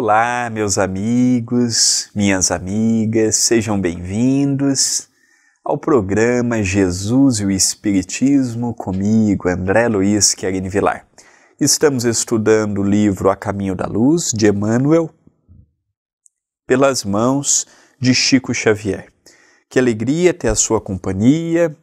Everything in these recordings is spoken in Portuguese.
Olá, meus amigos, minhas amigas, sejam bem-vindos ao programa Jesus e o Espiritismo comigo, André Luiz Querini Vilar. Estamos estudando o livro A Caminho da Luz, de Emmanuel, pelas mãos de Chico Xavier. Que alegria ter a sua companhia.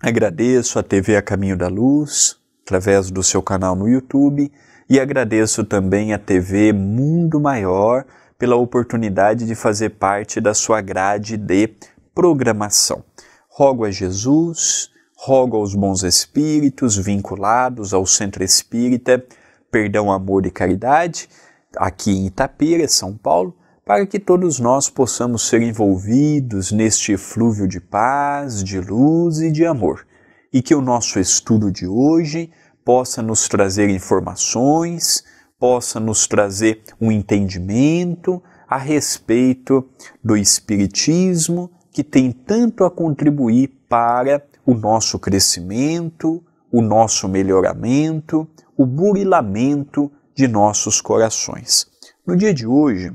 Agradeço a TV A Caminho da Luz, através do seu canal no YouTube e agradeço também à TV Mundo Maior pela oportunidade de fazer parte da sua grade de programação. Rogo a Jesus, rogo aos bons espíritos vinculados ao Centro Espírita Perdão, Amor e Caridade, aqui em Itapira, São Paulo, para que todos nós possamos ser envolvidos neste flúvio de paz, de luz e de amor. E que o nosso estudo de hoje possa nos trazer informações, possa nos trazer um entendimento a respeito do Espiritismo, que tem tanto a contribuir para o nosso crescimento, o nosso melhoramento, o burilamento de nossos corações. No dia de hoje,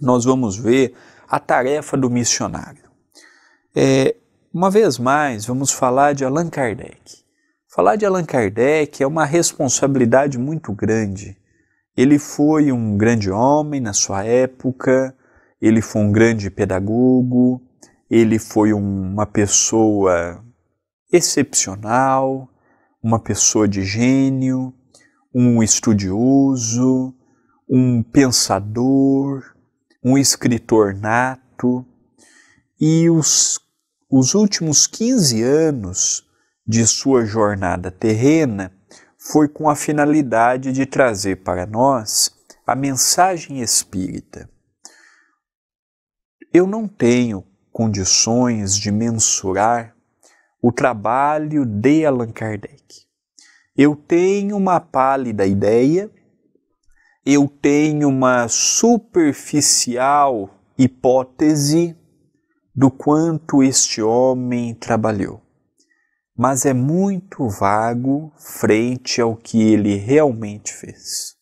nós vamos ver a tarefa do missionário. É, uma vez mais, vamos falar de Allan Kardec. Falar de Allan Kardec é uma responsabilidade muito grande. Ele foi um grande homem na sua época, ele foi um grande pedagogo, ele foi uma pessoa excepcional, uma pessoa de gênio, um estudioso, um pensador, um escritor nato. E os, os últimos 15 anos de sua jornada terrena foi com a finalidade de trazer para nós a mensagem espírita. Eu não tenho condições de mensurar o trabalho de Allan Kardec. Eu tenho uma pálida ideia, eu tenho uma superficial hipótese do quanto este homem trabalhou mas é muito vago frente ao que ele realmente fez.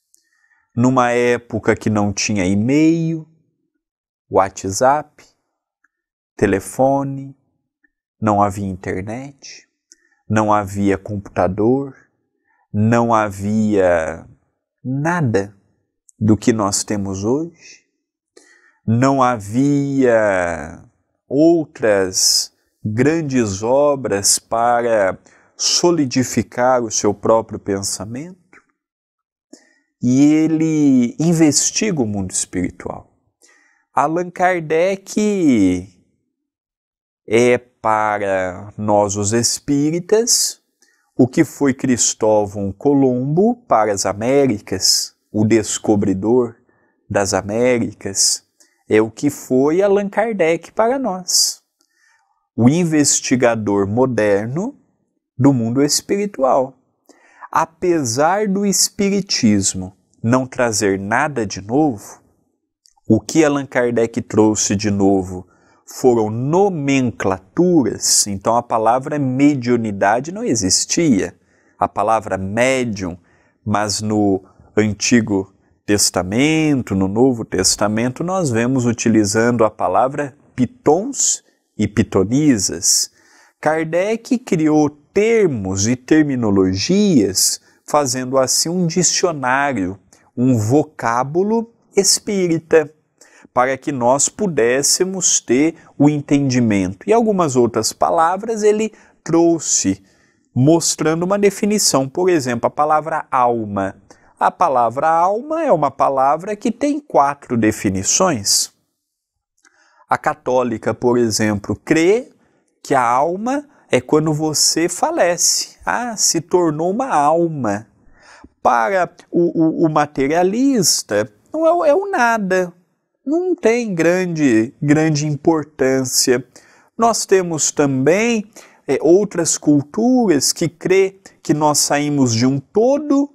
Numa época que não tinha e-mail, WhatsApp, telefone, não havia internet, não havia computador, não havia nada do que nós temos hoje, não havia outras grandes obras para solidificar o seu próprio pensamento e ele investiga o mundo espiritual. Allan Kardec é para nós os espíritas o que foi Cristóvão Colombo para as Américas, o descobridor das Américas, é o que foi Allan Kardec para nós o investigador moderno do mundo espiritual. Apesar do espiritismo não trazer nada de novo, o que Allan Kardec trouxe de novo foram nomenclaturas, então a palavra mediunidade não existia. A palavra médium, mas no Antigo Testamento, no Novo Testamento, nós vemos utilizando a palavra pitons e pitonisas, Kardec criou termos e terminologias, fazendo assim um dicionário, um vocábulo espírita, para que nós pudéssemos ter o entendimento. E algumas outras palavras ele trouxe, mostrando uma definição. Por exemplo, a palavra alma. A palavra alma é uma palavra que tem quatro definições. A católica, por exemplo, crê que a alma é quando você falece. Ah, se tornou uma alma. Para o, o, o materialista, não é, é o nada. Não tem grande, grande importância. Nós temos também é, outras culturas que crê que nós saímos de um todo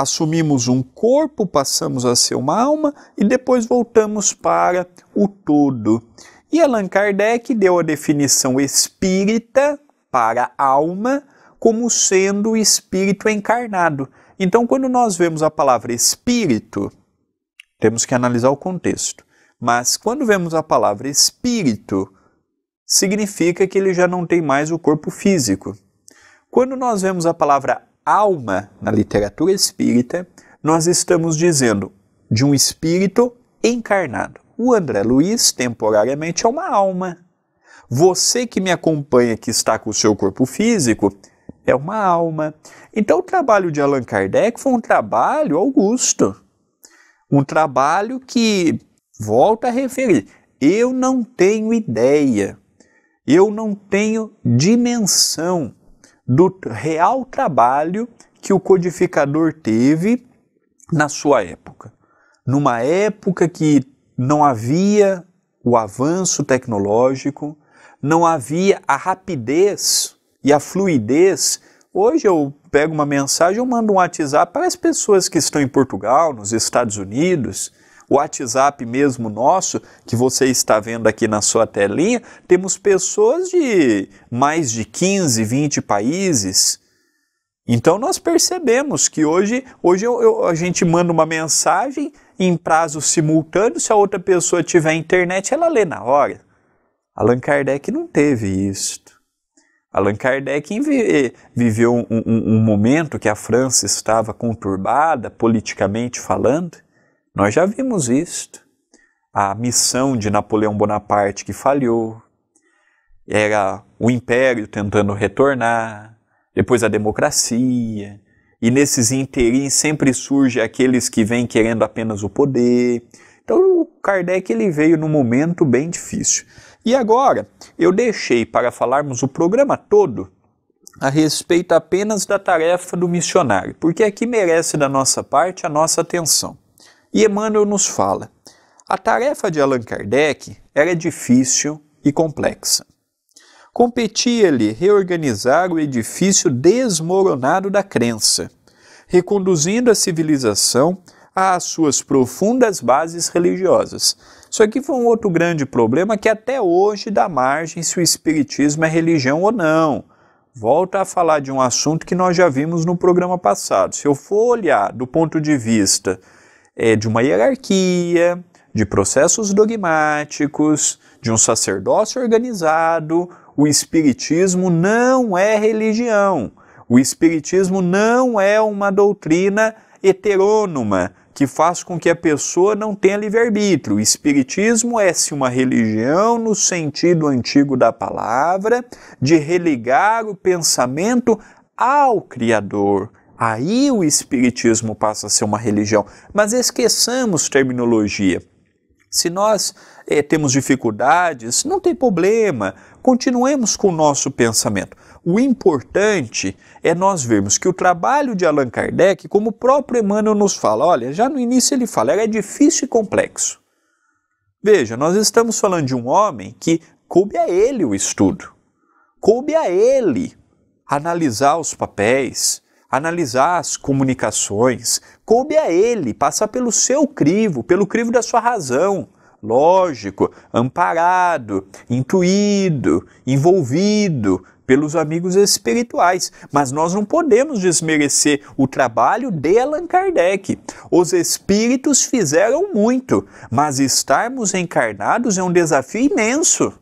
assumimos um corpo, passamos a ser uma alma e depois voltamos para o todo. E Allan Kardec deu a definição espírita para alma como sendo o espírito encarnado. Então, quando nós vemos a palavra espírito, temos que analisar o contexto. Mas quando vemos a palavra espírito, significa que ele já não tem mais o corpo físico. Quando nós vemos a palavra alma na literatura espírita, nós estamos dizendo de um espírito encarnado. O André Luiz, temporariamente, é uma alma. Você que me acompanha, que está com o seu corpo físico, é uma alma. Então, o trabalho de Allan Kardec foi um trabalho augusto. Um trabalho que, volta a referir, eu não tenho ideia, eu não tenho dimensão do real trabalho que o codificador teve na sua época. Numa época que não havia o avanço tecnológico, não havia a rapidez e a fluidez. Hoje eu pego uma mensagem, eu mando um WhatsApp para as pessoas que estão em Portugal, nos Estados Unidos, o WhatsApp mesmo nosso, que você está vendo aqui na sua telinha, temos pessoas de mais de 15, 20 países. Então nós percebemos que hoje, hoje eu, eu, a gente manda uma mensagem em prazo simultâneo, se a outra pessoa tiver internet, ela lê na hora. Allan Kardec não teve isso. Allan Kardec eh, viveu um, um, um momento que a França estava conturbada, politicamente falando, nós já vimos isto. A missão de Napoleão Bonaparte que falhou, era o império tentando retornar, depois a democracia, e nesses interins sempre surge aqueles que vêm querendo apenas o poder. Então o Kardec ele veio num momento bem difícil. E agora eu deixei para falarmos o programa todo a respeito apenas da tarefa do missionário, porque aqui merece da nossa parte a nossa atenção. E Emmanuel nos fala: a tarefa de Allan Kardec era difícil e complexa. Competia-lhe reorganizar o edifício desmoronado da crença, reconduzindo a civilização às suas profundas bases religiosas. Isso aqui foi um outro grande problema que até hoje dá margem se o espiritismo é religião ou não. Volto a falar de um assunto que nós já vimos no programa passado. Se eu for olhar do ponto de vista é, de uma hierarquia, de processos dogmáticos, de um sacerdócio organizado. O Espiritismo não é religião. O Espiritismo não é uma doutrina heterônoma que faz com que a pessoa não tenha livre-arbítrio. O Espiritismo é-se uma religião no sentido antigo da palavra, de religar o pensamento ao Criador, Aí o Espiritismo passa a ser uma religião. Mas esqueçamos terminologia. Se nós é, temos dificuldades, não tem problema, continuemos com o nosso pensamento. O importante é nós vermos que o trabalho de Allan Kardec, como o próprio Emmanuel nos fala, olha, já no início ele fala, era difícil e complexo. Veja, nós estamos falando de um homem que coube a ele o estudo, coube a ele analisar os papéis, analisar as comunicações. Coube a ele passar pelo seu crivo, pelo crivo da sua razão. Lógico, amparado, intuído, envolvido pelos amigos espirituais. Mas nós não podemos desmerecer o trabalho de Allan Kardec. Os espíritos fizeram muito, mas estarmos encarnados é um desafio imenso.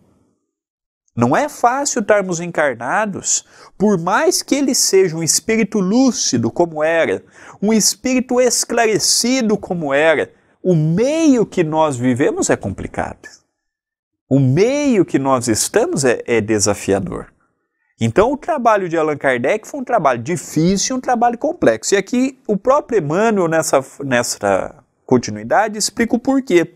Não é fácil estarmos encarnados, por mais que ele seja um espírito lúcido como era, um espírito esclarecido como era, o meio que nós vivemos é complicado. O meio que nós estamos é, é desafiador. Então, o trabalho de Allan Kardec foi um trabalho difícil, um trabalho complexo. E aqui, o próprio Emmanuel, nessa, nessa continuidade, explica o porquê.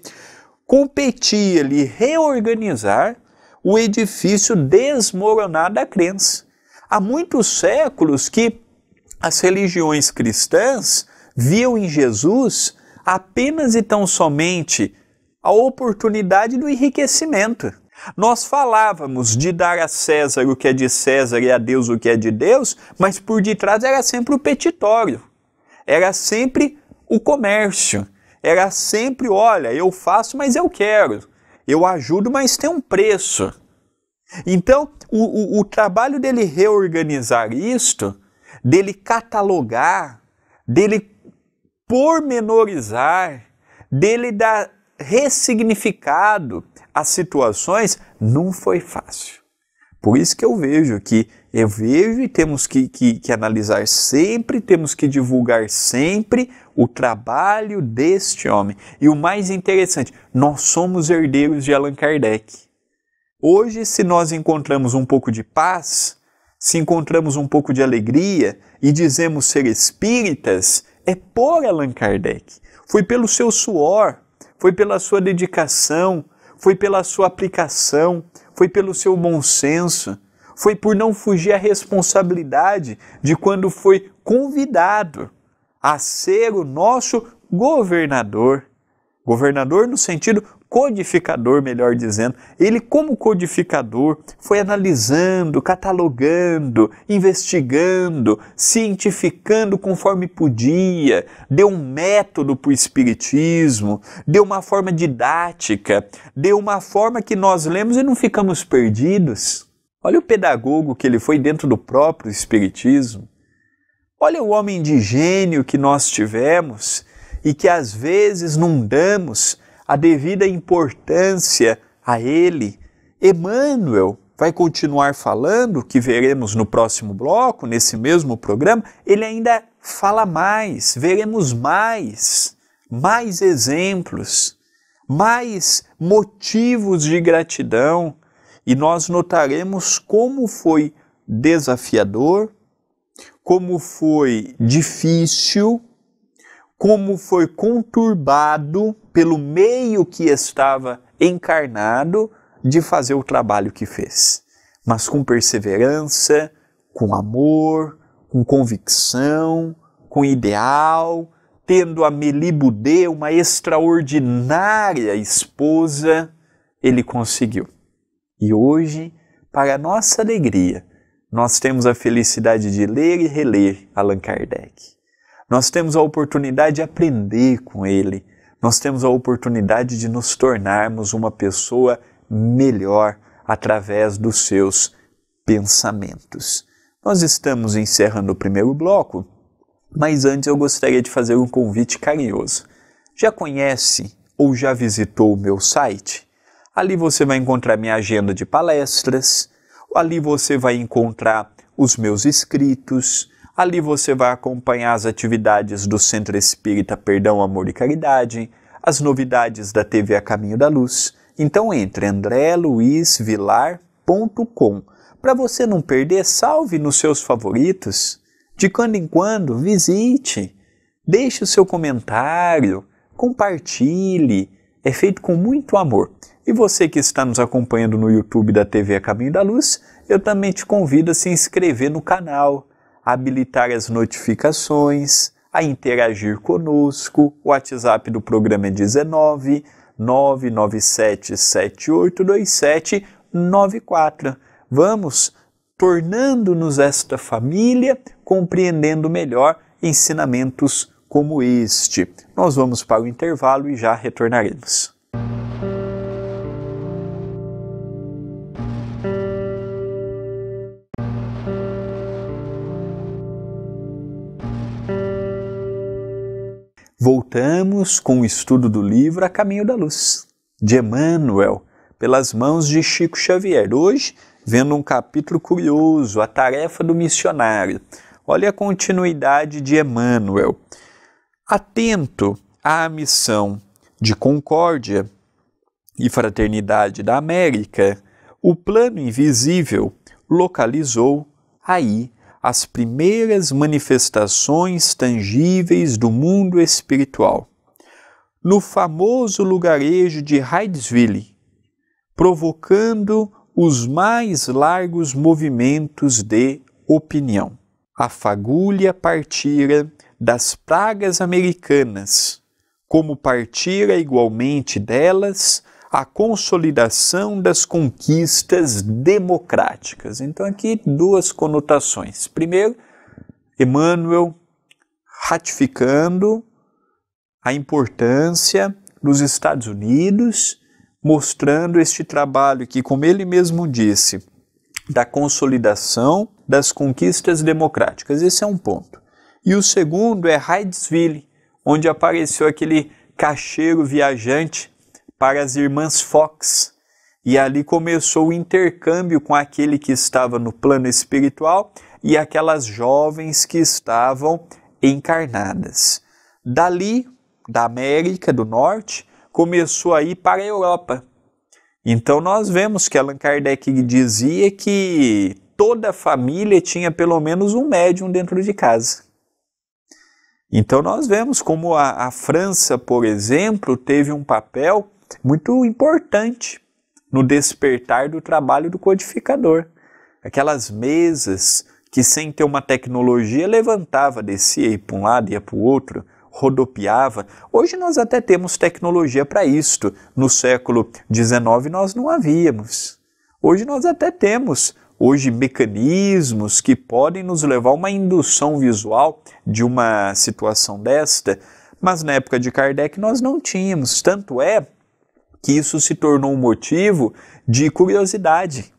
Competia-lhe reorganizar o edifício desmoronar da crença. Há muitos séculos que as religiões cristãs viam em Jesus apenas e tão somente a oportunidade do enriquecimento. Nós falávamos de dar a César o que é de César e a Deus o que é de Deus, mas por detrás era sempre o petitório, era sempre o comércio, era sempre, olha, eu faço, mas eu quero eu ajudo, mas tem um preço. Então, o, o, o trabalho dele reorganizar isto, dele catalogar, dele pormenorizar, dele dar ressignificado às situações, não foi fácil. Por isso que eu vejo que eu vejo e temos que, que, que analisar sempre, temos que divulgar sempre o trabalho deste homem. E o mais interessante, nós somos herdeiros de Allan Kardec. Hoje, se nós encontramos um pouco de paz, se encontramos um pouco de alegria e dizemos ser espíritas, é por Allan Kardec. Foi pelo seu suor, foi pela sua dedicação, foi pela sua aplicação, foi pelo seu bom senso, foi por não fugir à responsabilidade de quando foi convidado a ser o nosso governador. Governador no sentido codificador, melhor dizendo. Ele, como codificador, foi analisando, catalogando, investigando, cientificando conforme podia, deu um método para o Espiritismo, deu uma forma didática, deu uma forma que nós lemos e não ficamos perdidos. Olha o pedagogo que ele foi dentro do próprio Espiritismo. Olha o homem de gênio que nós tivemos e que às vezes não damos a devida importância a ele. Emmanuel vai continuar falando, que veremos no próximo bloco, nesse mesmo programa, ele ainda fala mais, veremos mais, mais exemplos, mais motivos de gratidão e nós notaremos como foi desafiador como foi difícil, como foi conturbado pelo meio que estava encarnado de fazer o trabalho que fez. Mas com perseverança, com amor, com convicção, com ideal, tendo a Melibudê, uma extraordinária esposa, ele conseguiu. E hoje, para nossa alegria, nós temos a felicidade de ler e reler Allan Kardec. Nós temos a oportunidade de aprender com ele. Nós temos a oportunidade de nos tornarmos uma pessoa melhor através dos seus pensamentos. Nós estamos encerrando o primeiro bloco, mas antes eu gostaria de fazer um convite carinhoso. Já conhece ou já visitou o meu site? Ali você vai encontrar minha agenda de palestras, Ali você vai encontrar os meus escritos, ali você vai acompanhar as atividades do Centro Espírita Perdão, Amor e Caridade, as novidades da TV A Caminho da Luz. Então entre andreluizvilar.com. Para você não perder, salve nos seus favoritos. De quando em quando, visite, deixe o seu comentário, compartilhe. É feito com muito amor. E você que está nos acompanhando no YouTube da TV Caminho da Luz, eu também te convido a se inscrever no canal, habilitar as notificações, a interagir conosco. O WhatsApp do programa é 19 997782794. Vamos tornando-nos esta família, compreendendo melhor ensinamentos como este. Nós vamos para o intervalo e já retornaremos. seguimos com o estudo do livro A Caminho da Luz, de Emmanuel, pelas mãos de Chico Xavier. Hoje, vendo um capítulo curioso, A Tarefa do Missionário. Olha a continuidade de Emmanuel. Atento à missão de concórdia e fraternidade da América, o plano invisível localizou aí as primeiras manifestações tangíveis do mundo espiritual no famoso lugarejo de Hydesville, provocando os mais largos movimentos de opinião. A fagulha partira das pragas americanas, como partira igualmente delas a consolidação das conquistas democráticas. Então, aqui duas conotações. Primeiro, Emmanuel ratificando a importância dos Estados Unidos, mostrando este trabalho que, como ele mesmo disse, da consolidação das conquistas democráticas. Esse é um ponto. E o segundo é Hydesville, onde apareceu aquele cacheiro viajante para as irmãs Fox. E ali começou o intercâmbio com aquele que estava no plano espiritual e aquelas jovens que estavam encarnadas. Dali da América do Norte começou a ir para a Europa. Então nós vemos que Allan Kardec dizia que toda família tinha pelo menos um médium dentro de casa. Então nós vemos como a, a França, por exemplo, teve um papel muito importante no despertar do trabalho do codificador. Aquelas mesas que sem ter uma tecnologia levantava, descia, e para um lado, ia para o outro, rodopiava. Hoje nós até temos tecnologia para isto. No século XIX nós não havíamos. Hoje nós até temos hoje mecanismos que podem nos levar a uma indução visual de uma situação desta, mas na época de Kardec nós não tínhamos. Tanto é que isso se tornou um motivo de curiosidade,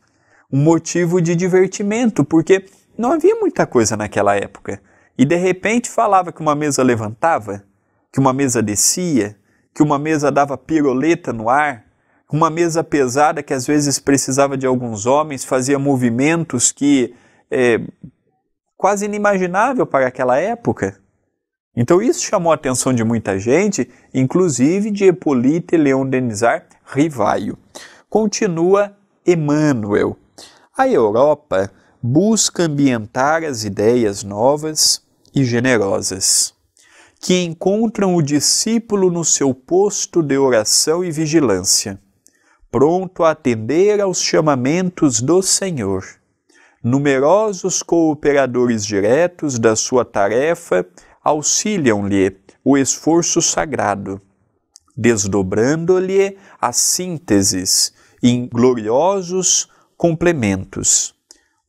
um motivo de divertimento, porque não havia muita coisa naquela época e de repente falava que uma mesa levantava, que uma mesa descia, que uma mesa dava piroleta no ar, uma mesa pesada que às vezes precisava de alguns homens, fazia movimentos que é, quase inimaginável para aquela época. Então isso chamou a atenção de muita gente, inclusive de Hippolyte Leon Denizar Rivaio. Continua Emmanuel. A Europa busca ambientar as ideias novas e generosas, que encontram o discípulo no seu posto de oração e vigilância, pronto a atender aos chamamentos do Senhor, numerosos cooperadores diretos da sua tarefa auxiliam-lhe o esforço sagrado, desdobrando-lhe as sínteses em gloriosos complementos.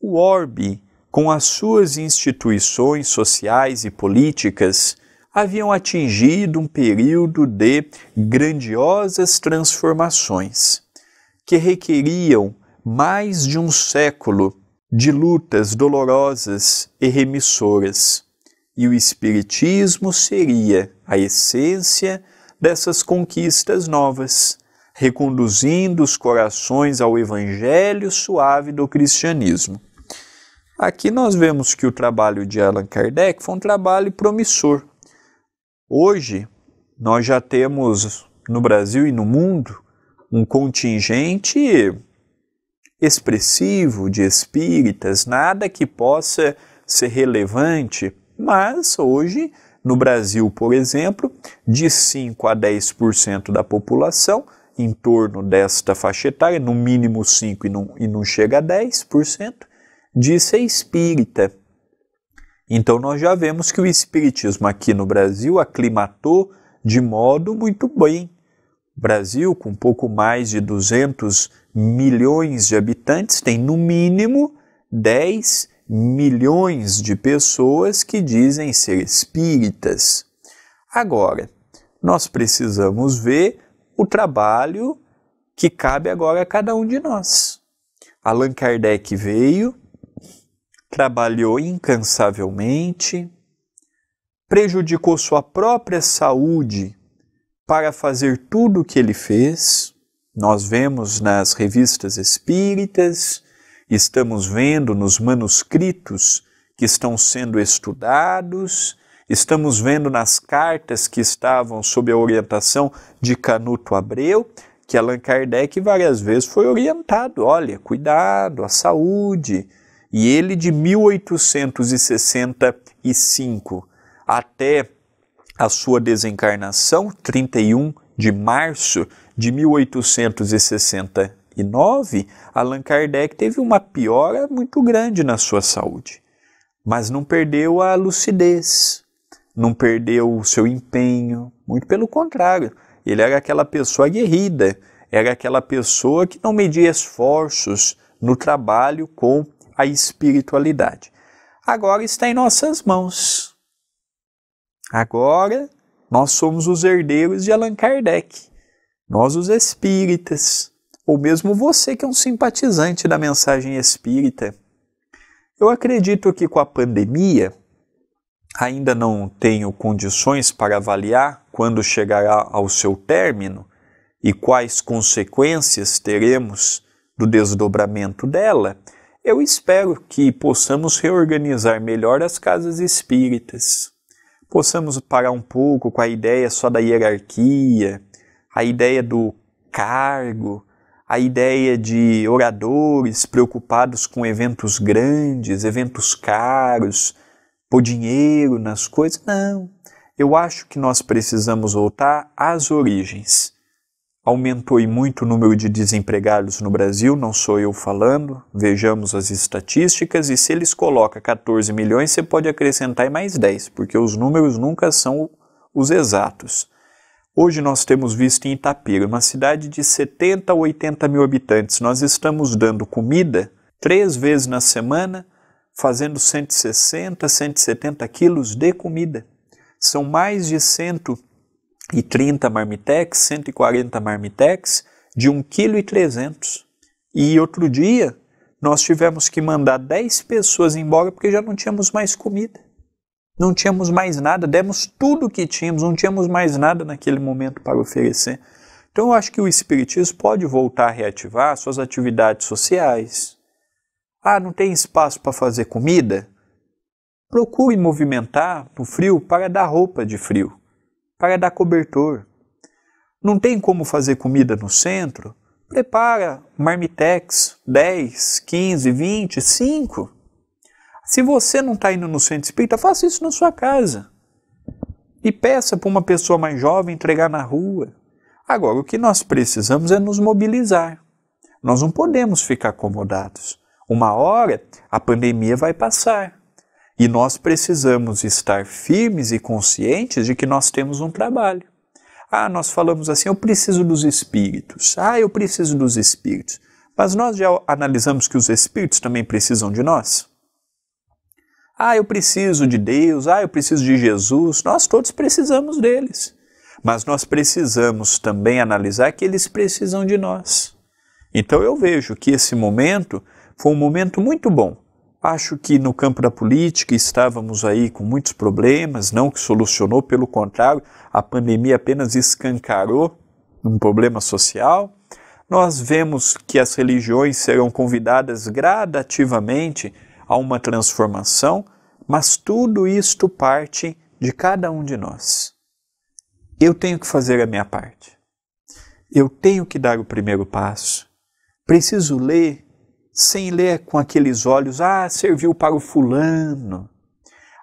O orbe com as suas instituições sociais e políticas, haviam atingido um período de grandiosas transformações, que requeriam mais de um século de lutas dolorosas e remissoras. E o Espiritismo seria a essência dessas conquistas novas, reconduzindo os corações ao evangelho suave do cristianismo. Aqui nós vemos que o trabalho de Allan Kardec foi um trabalho promissor. Hoje, nós já temos no Brasil e no mundo um contingente expressivo de espíritas, nada que possa ser relevante, mas hoje, no Brasil, por exemplo, de 5 a 10% da população, em torno desta faixa etária, no mínimo 5% e não, e não chega a 10%, de ser espírita. Então nós já vemos que o espiritismo aqui no Brasil aclimatou de modo muito bem. Brasil, com pouco mais de 200 milhões de habitantes, tem no mínimo 10 milhões de pessoas que dizem ser espíritas. Agora, nós precisamos ver o trabalho que cabe agora a cada um de nós. Allan Kardec veio, trabalhou incansavelmente, prejudicou sua própria saúde para fazer tudo o que ele fez. Nós vemos nas revistas espíritas, estamos vendo nos manuscritos que estão sendo estudados, estamos vendo nas cartas que estavam sob a orientação de Canuto Abreu, que Allan Kardec várias vezes foi orientado: olha, cuidado, a saúde, e ele de 1865 até a sua desencarnação, 31 de março de 1869, Allan Kardec teve uma piora muito grande na sua saúde, mas não perdeu a lucidez, não perdeu o seu empenho, muito pelo contrário, ele era aquela pessoa aguerrida, era aquela pessoa que não media esforços no trabalho com a espiritualidade. Agora está em nossas mãos. Agora nós somos os herdeiros de Allan Kardec, nós os espíritas, ou mesmo você que é um simpatizante da mensagem espírita. Eu acredito que com a pandemia, ainda não tenho condições para avaliar quando chegará ao seu término e quais consequências teremos do desdobramento dela, eu espero que possamos reorganizar melhor as casas espíritas, possamos parar um pouco com a ideia só da hierarquia, a ideia do cargo, a ideia de oradores preocupados com eventos grandes, eventos caros, por dinheiro nas coisas. Não. Eu acho que nós precisamos voltar às origens aumentou e muito o número de desempregados no Brasil, não sou eu falando, vejamos as estatísticas, e se eles colocam 14 milhões, você pode acrescentar mais 10, porque os números nunca são os exatos. Hoje nós temos visto em Itapira, uma cidade de 70 a 80 mil habitantes, nós estamos dando comida três vezes na semana, fazendo 160, 170 quilos de comida. São mais de 100 e 30 marmitex, 140 marmitex de 1,3 kg. E outro dia nós tivemos que mandar 10 pessoas embora porque já não tínhamos mais comida. Não tínhamos mais nada, demos tudo o que tínhamos, não tínhamos mais nada naquele momento para oferecer. Então eu acho que o espiritismo pode voltar a reativar suas atividades sociais. Ah, não tem espaço para fazer comida? Procure movimentar no frio para dar roupa de frio para dar cobertor. Não tem como fazer comida no centro? Prepara marmitex 10, 15, 20, 5. Se você não está indo no centro espírita, faça isso na sua casa. E peça para uma pessoa mais jovem entregar na rua. Agora, o que nós precisamos é nos mobilizar. Nós não podemos ficar acomodados. Uma hora a pandemia vai passar. E nós precisamos estar firmes e conscientes de que nós temos um trabalho. Ah, nós falamos assim, eu preciso dos espíritos. Ah, eu preciso dos espíritos. Mas nós já analisamos que os espíritos também precisam de nós? Ah, eu preciso de Deus. Ah, eu preciso de Jesus. Nós todos precisamos deles. Mas nós precisamos também analisar que eles precisam de nós. Então eu vejo que esse momento foi um momento muito bom Acho que no campo da política estávamos aí com muitos problemas, não que solucionou, pelo contrário, a pandemia apenas escancarou um problema social. Nós vemos que as religiões serão convidadas gradativamente a uma transformação, mas tudo isto parte de cada um de nós. Eu tenho que fazer a minha parte. Eu tenho que dar o primeiro passo. Preciso ler sem ler com aqueles olhos, ah, serviu para o fulano,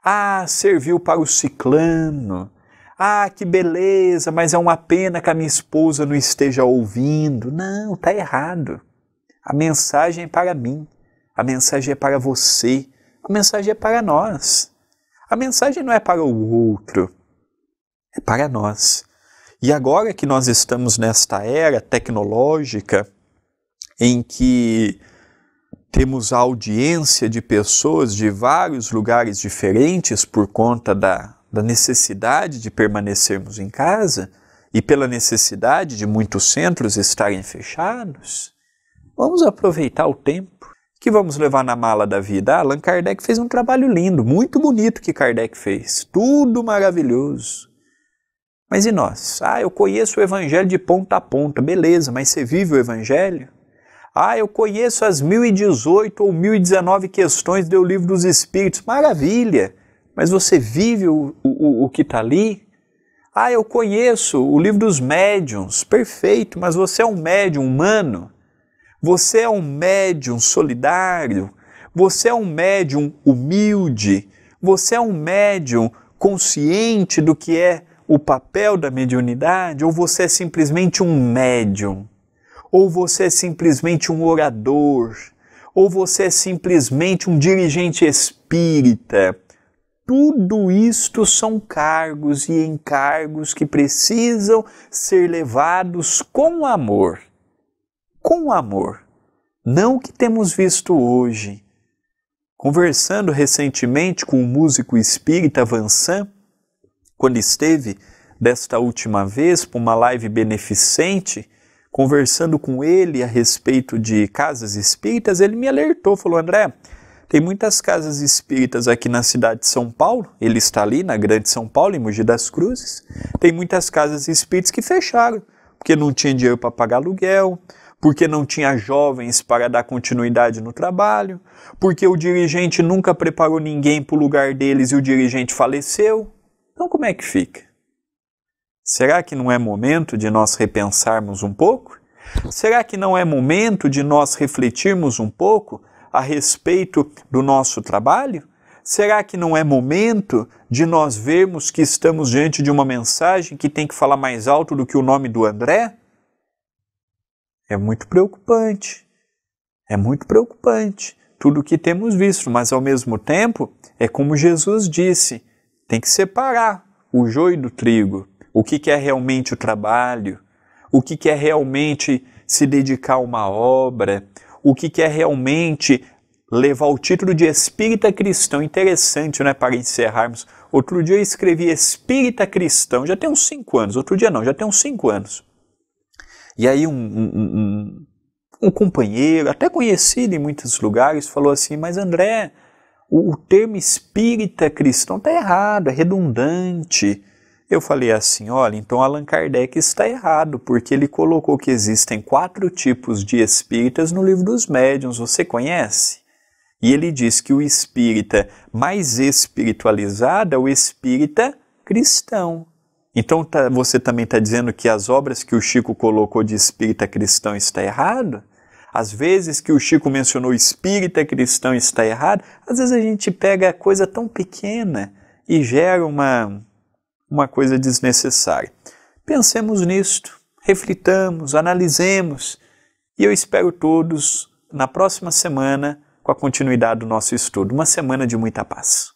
ah, serviu para o ciclano, ah, que beleza, mas é uma pena que a minha esposa não esteja ouvindo. Não, está errado. A mensagem é para mim, a mensagem é para você, a mensagem é para nós. A mensagem não é para o outro, é para nós. E agora que nós estamos nesta era tecnológica em que temos a audiência de pessoas de vários lugares diferentes por conta da, da necessidade de permanecermos em casa e pela necessidade de muitos centros estarem fechados, vamos aproveitar o tempo que vamos levar na mala da vida. Ah, Allan Kardec fez um trabalho lindo, muito bonito que Kardec fez, tudo maravilhoso. Mas e nós? Ah, eu conheço o evangelho de ponta a ponta, beleza, mas você vive o evangelho? Ah, eu conheço as 1018 ou 1019 questões do Livro dos Espíritos. Maravilha! Mas você vive o, o, o que está ali? Ah, eu conheço o Livro dos Médiuns. Perfeito, mas você é um médium humano? Você é um médium solidário? Você é um médium humilde? Você é um médium consciente do que é o papel da mediunidade? Ou você é simplesmente um médium? ou você é simplesmente um orador, ou você é simplesmente um dirigente espírita. Tudo isto são cargos e encargos que precisam ser levados com amor. Com amor. Não o que temos visto hoje. Conversando recentemente com o músico espírita Vansan, quando esteve desta última vez para uma live beneficente, conversando com ele a respeito de casas espíritas, ele me alertou, falou: André, tem muitas casas espíritas aqui na cidade de São Paulo, ele está ali na Grande São Paulo, em Mogi das Cruzes. Tem muitas casas espíritas que fecharam, porque não tinha dinheiro para pagar aluguel, porque não tinha jovens para dar continuidade no trabalho, porque o dirigente nunca preparou ninguém para o lugar deles e o dirigente faleceu. Então, como é que fica? Será que não é momento de nós repensarmos um pouco? Será que não é momento de nós refletirmos um pouco a respeito do nosso trabalho? Será que não é momento de nós vermos que estamos diante de uma mensagem que tem que falar mais alto do que o nome do André? É muito preocupante. É muito preocupante tudo o que temos visto, mas ao mesmo tempo, é como Jesus disse: tem que separar o joio do trigo o que, que é realmente o trabalho, o que, que é realmente se dedicar a uma obra, o que, que é realmente levar o título de espírita cristão. Interessante, né? Para encerrarmos. Outro dia eu escrevi espírita cristão, já tem uns cinco anos. Outro dia não, já tem uns cinco anos. E aí um, um, um, um companheiro, até conhecido em muitos lugares, falou assim: Mas André, o, o termo espírita cristão está errado, é redundante. Eu falei assim: olha, então Allan Kardec está errado, porque ele colocou que existem quatro tipos de espíritas no livro dos médiuns, você conhece? E ele diz que o espírita mais espiritualizado é o espírita cristão. Então tá, você também está dizendo que as obras que o Chico colocou de espírita cristão está errado? Às vezes que o Chico mencionou espírita cristão está errado, às vezes a gente pega coisa tão pequena e gera uma, uma coisa desnecessária. Pensemos nisto, reflitamos, analisemos e eu espero todos na próxima semana com a continuidade do nosso estudo. Uma semana de muita paz.